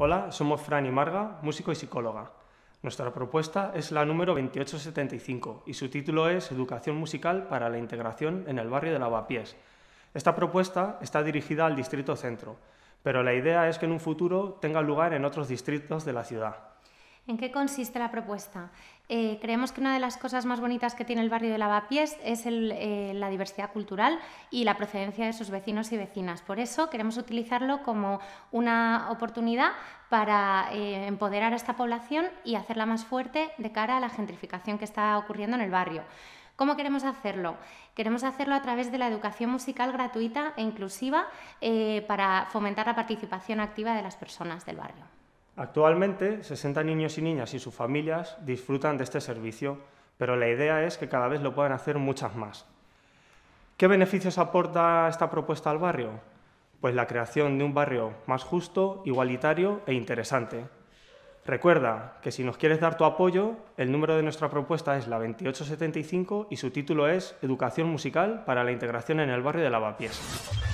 Hola, somos Fran y Marga, músico y psicóloga. Nuestra propuesta es la número 2875 y su título es Educación Musical para la Integración en el Barrio de Lavapiés. Esta propuesta está dirigida al Distrito Centro, pero la idea es que en un futuro tenga lugar en otros distritos de la ciudad. ¿En qué consiste la propuesta? Eh, creemos que una de las cosas más bonitas que tiene el barrio de Lavapiés es eh, la diversidad cultural y la procedencia de sus vecinos y vecinas. Por eso queremos utilizarlo como una oportunidad para eh, empoderar a esta población y hacerla más fuerte de cara a la gentrificación que está ocurriendo en el barrio. ¿Cómo queremos hacerlo? Queremos hacerlo a través de la educación musical gratuita e inclusiva para fomentar la participación activa de las personas del barrio. Actualmente, 60 niños y niñas y sus familias disfrutan de este servicio, pero la idea es que cada vez lo puedan hacer muchas más. ¿Qué beneficios aporta esta propuesta al barrio? Pues la creación de un barrio más justo, igualitario e interesante. Recuerda que si nos quieres dar tu apoyo, el número de nuestra propuesta es la 2875 y su título es Educación Musical para la Integración en el Barrio de Lavapiés.